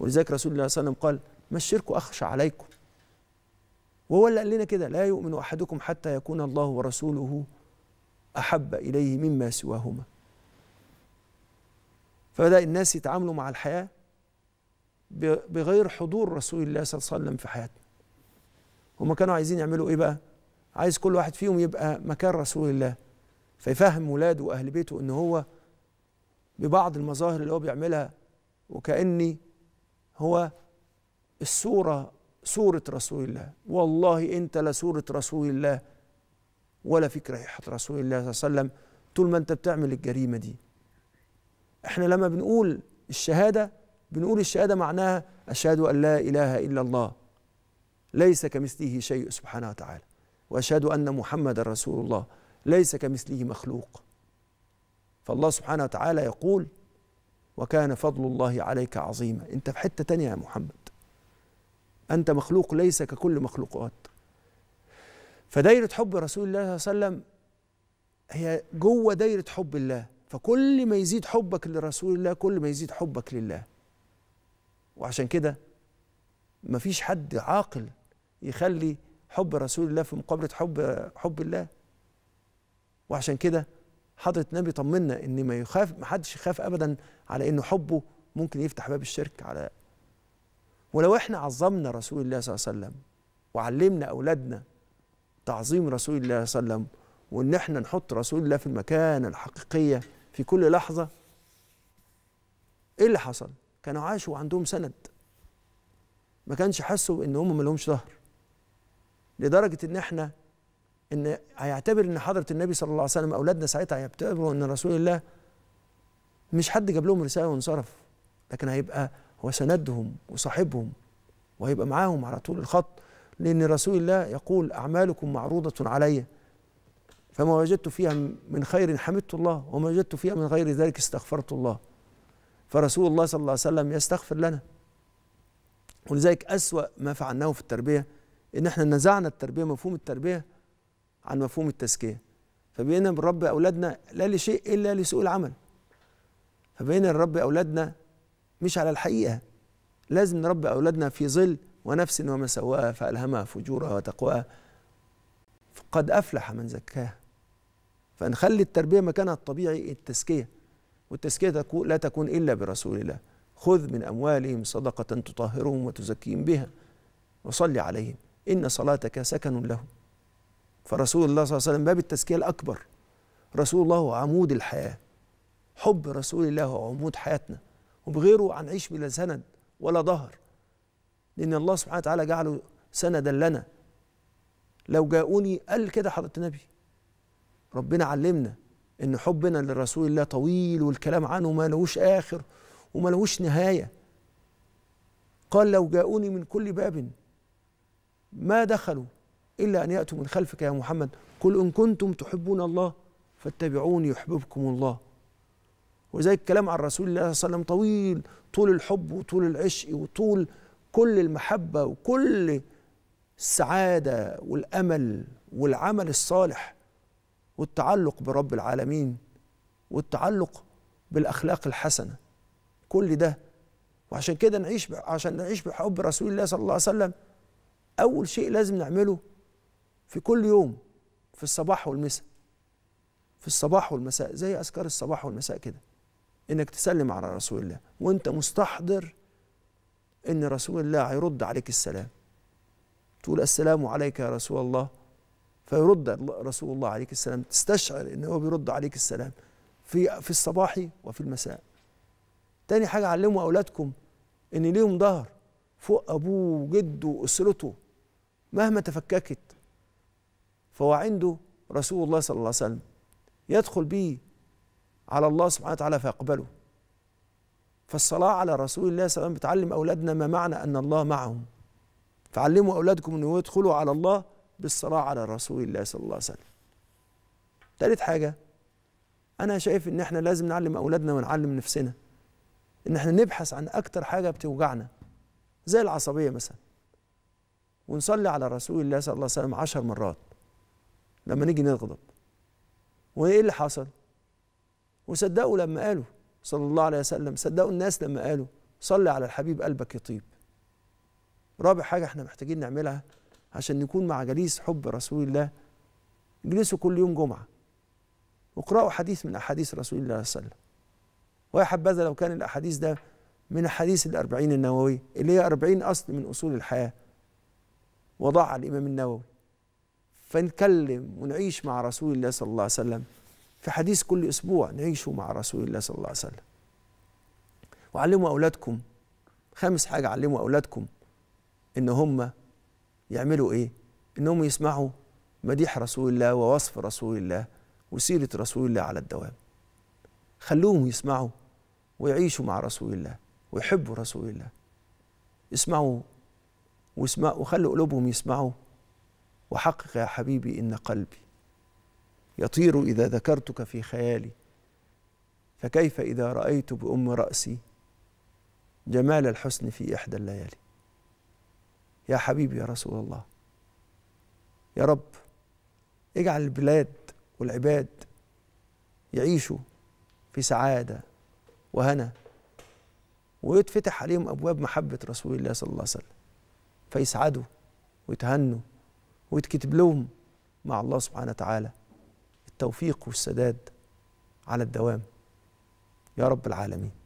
ولذلك رسول الله صلى الله عليه وسلم قال ما الشرك أخشى عليكم وهو اللي قال لنا كده لا يؤمن أحدكم حتى يكون الله ورسوله أحب إليه مما سواهما فبدأ الناس يتعاملوا مع الحياة بغير حضور رسول الله صلى الله عليه وسلم في حياتنا هما كانوا عايزين يعملوا إيه بقى عايز كل واحد فيهم يبقى مكان رسول الله فيفهم ولاده وأهل بيته إن هو ببعض المظاهر اللي هو بيعملها وكأني هو السورة سورة رسول الله والله أنت لا سورة رسول الله ولا فيك رائحة رسول الله صلى الله عليه وسلم طول ما أنت بتعمل الجريمة دي احنا لما بنقول الشهادة بنقول الشهادة معناها أشهد أن لا إله إلا الله ليس كمثله شيء سبحانه وتعالى وأشهد أن محمد رسول الله ليس كمثله مخلوق فالله سبحانه وتعالى يقول وكان فضل الله عليك عظيما انت في حته تانية يا محمد انت مخلوق ليس ككل مخلوقات فدايره حب رسول الله صلى الله عليه وسلم هي جوه دايره حب الله فكل ما يزيد حبك لرسول الله كل ما يزيد حبك لله وعشان كده مفيش حد عاقل يخلي حب رسول الله في مقابله حب حب الله وعشان كده حضره النبي طمنا ان ما يخاف ما حدش يخاف ابدا على انه حبه ممكن يفتح باب الشرك على ولو احنا عظمنا رسول الله صلى الله عليه وسلم وعلمنا اولادنا تعظيم رسول الله صلى الله عليه وسلم وان احنا نحط رسول الله في المكانه الحقيقيه في كل لحظه ايه اللي حصل كانوا عاشوا وعندهم سند ما كانش حسوا ان هم ملهمش ظهر لدرجه ان احنا ان هيعتبر ان حضره النبي صلى الله عليه وسلم اولادنا ساعتها هيعتبروا ان رسول الله مش حد جاب لهم رساله وانصرف لكن هيبقى هو سندهم وصاحبهم وهيبقى معاهم على طول الخط لان رسول الله يقول اعمالكم معروضه علي فما وجدت فيها من خير حمدت الله وما وجدت فيها من غير ذلك استغفرت الله فرسول الله صلى الله عليه وسلم يستغفر لنا ولذلك أسوأ ما فعلناه في التربية إن إحنا نزعنا التربية مفهوم التربية عن مفهوم التزكية فبقينا الرب أولادنا لا لشيء إلا لسوء العمل فبقينا نربي أولادنا مش على الحقيقة لازم نربي أولادنا في ظل ونفس وما سواها فألهمها فجورها وتقواها قد أفلح من زكاها فنخلي التربية مكانها الطبيعي التزكية والتزكية لا تكون إلا برسول الله خذ من أموالهم صدقة تطهرهم وتزكيهم بها وصل عليهم إن صلاتك سكن لهم فرسول الله صلى الله عليه وسلم باب التزكية الأكبر رسول الله هو عمود الحياة حب رسول الله هو عمود حياتنا وبغيره هنعيش بلا سند ولا ظهر لأن الله سبحانه وتعالى جعله سندا لنا لو جاءوني قال كده حضرة النبي ربنا علمنا ان حبنا لرسول الله طويل والكلام عنه ما لهوش اخر وما لهوش نهايه قال لو جاءوني من كل باب ما دخلوا إلا أن يأتوا من خلفك يا محمد قل إن كنتم تحبون الله فاتبعوني يحببكم الله ولذلك الكلام عن رسول الله صلى الله عليه وسلم طويل طول الحب وطول العشق وطول كل المحبة وكل السعادة والأمل والعمل الصالح والتعلق برب العالمين والتعلق بالأخلاق الحسنة كل ده وعشان كده نعيش عشان نعيش بحب رسول الله صلى الله عليه وسلم أول شيء لازم نعمله في كل يوم في الصباح والمساء في الصباح والمساء زي أذكار الصباح والمساء كده إنك تسلم على رسول الله وأنت مستحضر إن رسول الله هيرد عليك السلام تقول السلام عليك يا رسول الله فيرد رسول الله عليك السلام تستشعر إن هو بيرد عليك السلام في في الصباح وفي المساء تاني حاجة علموا أولادكم إن ليهم ظهر فوق أبوه وجده وأسرته مهما تفككت فهو عنده رسول الله صلى الله عليه وسلم يدخل به على الله سبحانه وتعالى فيقبله فالصلاة على رسول الله صلى الله عليه وسلم بتعلم أولادنا ما معنى أن الله معهم فعلموا أولادكم أن يدخلوا على الله بالصلاة على رسول الله صلى الله عليه وسلم ثالث حاجة أنا شايف إن إحنا لازم نعلم أولادنا ونعلم نفسنا إن إحنا نبحث عن أكتر حاجة بتوجعنا زي العصبية مثلا ونصلي على رسول الله صلى الله عليه وسلم عشر مرات لما نيجي نغضب وايه اللي حصل وصدقوا لما قالوا صلى الله عليه وسلم صدقوا الناس لما قالوا صلي على الحبيب قلبك يطيب رابع حاجة احنا محتاجين نعملها عشان نكون مع جليس حب رسول الله اجلسوا كل يوم جمعة واقرأوا حديث من أحاديث رسول الله صلى الله عليه وسلم ويا حبذا لو كان الأحاديث ده من أحاديث الأربعين النووي اللي هي أربعين أصل من أصول الحياة وضعها الإمام النووي فنتكلم ونعيش مع رسول الله صلى الله عليه وسلم في حديث كل أسبوع نعيشه مع رسول الله صلى الله عليه وسلم وعلموا أولادكم خامس حاجة علموا أولادكم إن هم يعملوا إيه إن هم يسمعوا مديح رسول الله ووصف رسول الله وسيرة رسول الله على الدوام خلوهم يسمعوا ويعيشوا مع رسول الله ويحبوا رسول الله اسمعوا واسمعوا وخلوا قلوبهم يسمعوا وحقق يا حبيبي إن قلبي يطير إذا ذكرتك في خيالي فكيف إذا رأيت بأم رأسي جمال الحسن في إحدى الليالي يا حبيبي يا رسول الله يا رب اجعل البلاد والعباد يعيشوا في سعادة وهنا ويتفتح عليهم أبواب محبة رسول الله صلى الله عليه وسلم فيسعدوا ويتهنوا ويتكتب لهم مع الله سبحانه وتعالى التوفيق والسداد على الدوام يا رب العالمين